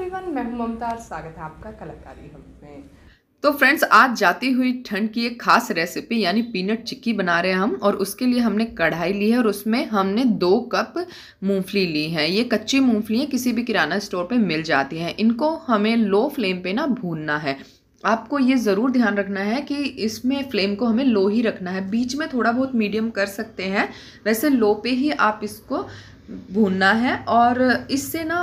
everyone मैं हूं ममता और स्वागत है आपका कलाकारी हम में तो फ्रेंड्स आज जाती हुई ठंड की एक खास रेसिपी यानी पीनट चिक्की बना रहे हैं हम और उसके लिए हमने कढ़ाई ली है और उसमें हमने दो कप मूंगफली ली है ये कच्ची मूंगफलियाँ किसी भी किराना स्टोर पे मिल जाती हैं इनको हमें लो फ्लेम पे ना भूनना है आपको ये ज़रूर ध्यान रखना है कि इसमें फ्लेम को हमें लो ही रखना है बीच में थोड़ा बहुत मीडियम कर सकते हैं वैसे लो पे ही आप इसको भूनना है और इससे ना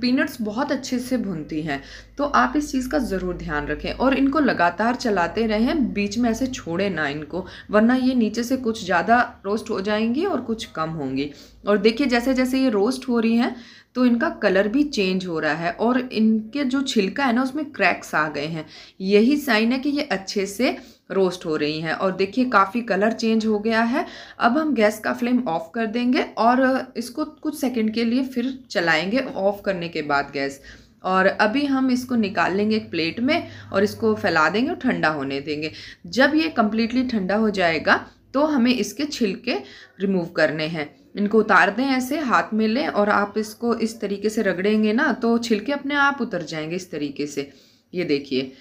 पीनट्स बहुत अच्छे से भुनती हैं तो आप इस चीज़ का ज़रूर ध्यान रखें और इनको लगातार चलाते रहें बीच में ऐसे छोड़े ना इनको वरना ये नीचे से कुछ ज़्यादा रोस्ट हो जाएंगी और कुछ कम होंगी और देखिए जैसे जैसे ये रोस्ट हो रही हैं तो इनका कलर भी चेंज हो रहा है और इनके जो छिलका है ना उसमें क्रैक्स आ गए हैं यही साइन है कि ये अच्छे से रोस्ट हो रही हैं और देखिए काफ़ी कलर चेंज हो गया है अब हम गैस का फ्लेम ऑफ कर देंगे और इसको कुछ सेकंड के लिए फिर चलाएंगे ऑफ करने के बाद गैस और अभी हम इसको निकाल लेंगे एक प्लेट में और इसको फैला देंगे और ठंडा होने देंगे जब ये कम्प्लीटली ठंडा हो जाएगा तो हमें इसके छिलके रिमूव करने हैं इनको उतार दें ऐसे हाथ में लें और आप इसको इस तरीके से रगड़ेंगे ना तो छिलके अपने आप उतर जाएंगे इस तरीके से ये देखिए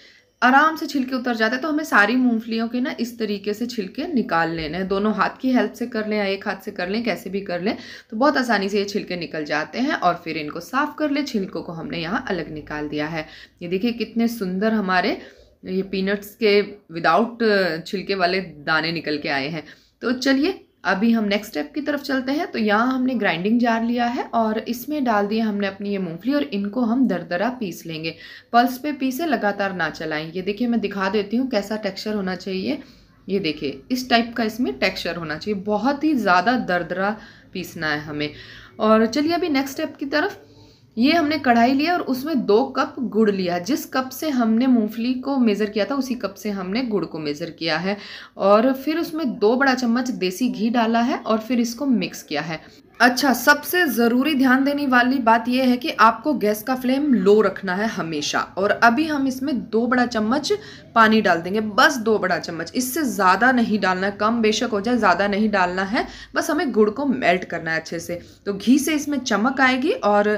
आराम से छिलके उतर जाते हैं तो हमें सारी मूंगफलियों के ना इस तरीके से छिलके निकाल लेने हैं दोनों हाथ की हेल्प से कर लें या एक हाथ से कर लें कैसे भी कर लें तो बहुत आसानी से ये छिलके निकल जाते हैं और फिर इनको साफ़ कर लें छिलकों को हमने यहाँ अलग निकाल दिया है ये देखिए कितने सुंदर हमारे ये पीनट्स के विदाउट छिलके वाले दाने निकल के आए हैं तो चलिए अभी हम नेक्स्ट स्टेप की तरफ चलते हैं तो यहाँ हमने ग्राइंडिंग जार लिया है और इसमें डाल दिया हमने अपनी ये मूंगफली और इनको हम दरदरा पीस लेंगे पल्स पे पीसे लगातार ना चलाएं ये देखिए मैं दिखा देती हूँ कैसा टेक्सचर होना चाहिए ये देखिए इस टाइप का इसमें टेक्सचर होना चाहिए बहुत ही ज़्यादा दरदरा पीसना है हमें और चलिए अभी नेक्स्ट स्टेप की तरफ ये हमने कढ़ाई लिया और उसमें दो कप गुड़ लिया जिस कप से हमने मूंगफली को मेज़र किया था उसी कप से हमने गुड़ को मेज़र किया है और फिर उसमें दो बड़ा चम्मच देसी घी डाला है और फिर इसको मिक्स किया है अच्छा सबसे ज़रूरी ध्यान देने वाली बात यह है कि आपको गैस का फ्लेम लो रखना है हमेशा और अभी हम इसमें दो बड़ा चम्मच पानी डाल देंगे बस दो बड़ा चम्मच इससे ज़्यादा नहीं डालना कम बेशक हो जाए ज़्यादा नहीं डालना है बस हमें गुड़ को मेल्ट करना है अच्छे से तो घी से इसमें चमक आएगी और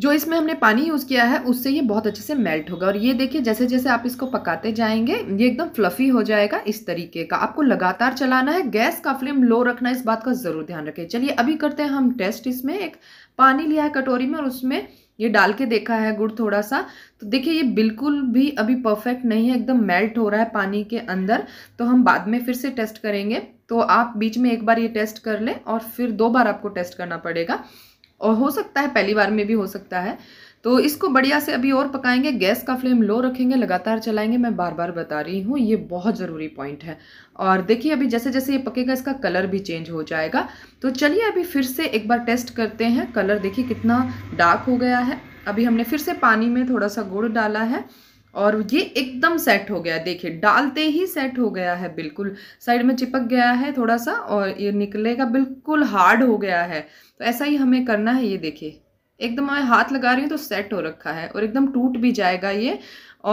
जो इसमें हमने पानी यूज़ किया है उससे ये बहुत अच्छे से मेल्ट होगा और ये देखिए जैसे जैसे आप इसको पकाते जाएंगे ये एकदम फ्लफ़ी हो जाएगा इस तरीके का आपको लगातार चलाना है गैस का फ्लेम लो रखना इस बात का ज़रूर ध्यान रखें चलिए अभी करते हैं हम टेस्ट इसमें एक पानी लिया है कटोरी में और उसमें ये डाल के देखा है गुड़ थोड़ा सा तो देखिए ये बिल्कुल भी अभी परफेक्ट नहीं है एकदम मेल्ट हो रहा है पानी के अंदर तो हम बाद में फिर से टेस्ट करेंगे तो आप बीच में एक बार ये टेस्ट कर लें और फिर दो बार आपको टेस्ट करना पड़ेगा और हो सकता है पहली बार में भी हो सकता है तो इसको बढ़िया से अभी और पकाएंगे गैस का फ्लेम लो रखेंगे लगातार चलाएंगे मैं बार बार बता रही हूँ ये बहुत ज़रूरी पॉइंट है और देखिए अभी जैसे जैसे ये पकेगा इसका कलर भी चेंज हो जाएगा तो चलिए अभी फिर से एक बार टेस्ट करते हैं कलर देखिए कितना डार्क हो गया है अभी हमने फिर से पानी में थोड़ा सा गुड़ डाला है और ये एकदम सेट हो गया देखिए डालते ही सेट हो गया है बिल्कुल साइड में चिपक गया है थोड़ा सा और ये निकलेगा बिल्कुल हार्ड हो गया है तो ऐसा ही हमें करना है ये देखिए एकदम मैं हाथ लगा रही हूँ तो सेट हो रखा है और एकदम टूट भी जाएगा ये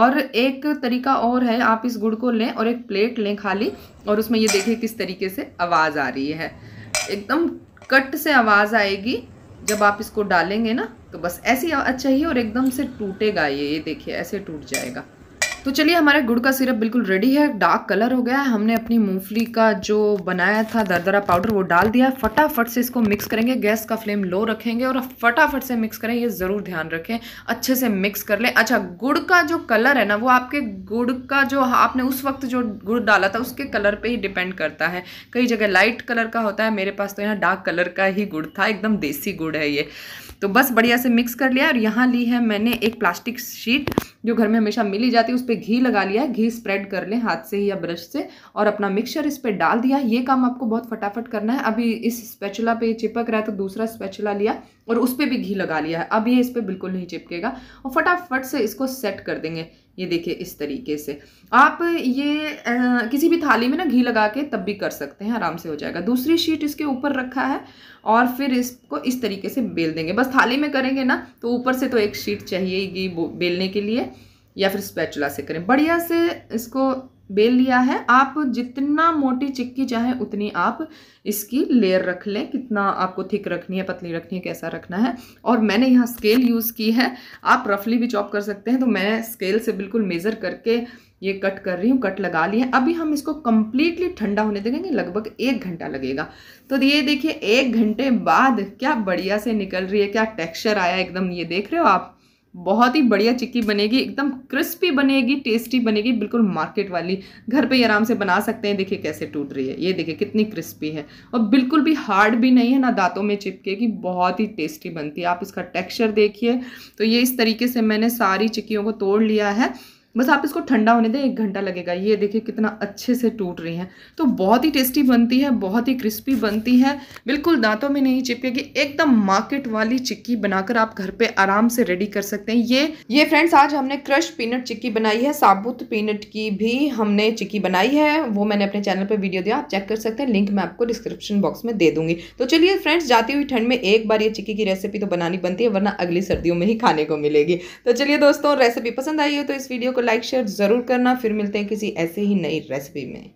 और एक तरीका और है आप इस गुड़ को लें और एक प्लेट लें खाली और उसमें ये देखिए किस तरीके से आवाज़ आ रही है एकदम कट से आवाज़ आएगी जब आप इसको डालेंगे ना तो बस ऐसे अच्छा ही और एकदम से टूटेगा ये ये देखिए ऐसे टूट जाएगा तो चलिए हमारा गुड़ का सिरप बिल्कुल रेडी है डार्क कलर हो गया है हमने अपनी मूंगफली का जो बनाया था दरदरा पाउडर वो डाल दिया है फटाफट से इसको मिक्स करेंगे गैस का फ्लेम लो रखेंगे और फटाफट से मिक्स करें ये ज़रूर ध्यान रखें अच्छे से मिक्स कर लें अच्छा गुड़ का जो कलर है ना वो आपके गुड़ का जो आपने उस वक्त जो गुड़ डाला था उसके कलर पर ही डिपेंड करता है कई जगह लाइट कलर का होता है मेरे पास तो यहाँ डार्क कलर का ही गुड़ था एकदम देसी गुड़ है ये तो बस बढ़िया से मिक्स कर लिया और यहाँ ली है मैंने एक प्लास्टिक शीट जो घर में हमेशा मिली जाती है उस पर घी लगा लिया है घी स्प्रेड कर लें हाथ से या ब्रश से और अपना मिक्सचर इस पर डाल दिया ये काम आपको बहुत फटाफट करना है अभी इस स्पेचुला पे चिपक रहा है तो दूसरा स्पेचुला लिया और उस पर भी घी लगा लिया है अब ये इस पर बिल्कुल नहीं चिपकेगा और फटाफट से इसको सेट कर देंगे ये देखिए इस तरीके से आप ये आ, किसी भी थाली में ना घी लगा के तब भी कर सकते हैं आराम से हो जाएगा दूसरी शीट इसके ऊपर रखा है और फिर इसको इस तरीके से बेल देंगे बस थाली में करेंगे ना तो ऊपर से तो एक शीट चाहिए घी बेलने के लिए या फिर स्पैचुला से करें बढ़िया से इसको बेल लिया है आप जितना मोटी चिक्की चाहे उतनी आप इसकी लेयर रख लें कितना आपको थिक रखनी है पतली रखनी है कैसा रखना है और मैंने यहाँ स्केल यूज़ की है आप रफली भी चॉप कर सकते हैं तो मैं स्केल से बिल्कुल मेज़र करके ये कट कर रही हूँ कट लगा लिए अभी हम इसको कम्प्लीटली ठंडा होने देंगे लगभग एक घंटा लगेगा तो ये देखिए एक घंटे बाद क्या बढ़िया से निकल रही है क्या टेक्स्चर आया एकदम ये देख रहे हो आप बहुत ही बढ़िया चिक्की बनेगी एकदम क्रिस्पी बनेगी टेस्टी बनेगी बिल्कुल मार्केट वाली घर पे ही आराम से बना सकते हैं देखिए कैसे टूट रही है ये देखिए कितनी क्रिस्पी है और बिल्कुल भी हार्ड भी नहीं है ना दांतों में चिपकेगी बहुत ही टेस्टी बनती है आप इसका टेक्स्चर देखिए तो ये इस तरीके से मैंने सारी चिक्कियों को तोड़ लिया है बस आप इसको ठंडा होने दें एक घंटा लगेगा ये देखिए कितना अच्छे से टूट रही हैं तो बहुत ही टेस्टी बनती है बहुत ही क्रिस्पी बनती है बिल्कुल दांतों में नहीं चिपकेगी एकदम मार्केट वाली चिक्की बनाकर आप घर पे आराम से रेडी कर सकते हैं ये ये फ्रेंड्स आज हमने क्रश पीनट चिक्की बनाई है साबुत पीनट की भी हमने चिक्की बनाई है वो मैंने अपने चैनल पर वीडियो दिया आप चेक कर सकते हैं लिंक मैं आपको डिस्क्रिप्शन बॉक्स में दे दूंगी तो चलिए फ्रेंड्स जाती हुई ठंड में एक बार ये चिक्की की रेसिपी तो बनानी बनती है वरना अगली सर्दियों में ही खाने को मिलेगी तो चलिए दोस्तों रेसिपी पसंद आई है तो इस वीडियो को लाइक शेयर ज़रूर करना फिर मिलते हैं किसी ऐसे ही नई रेसिपी में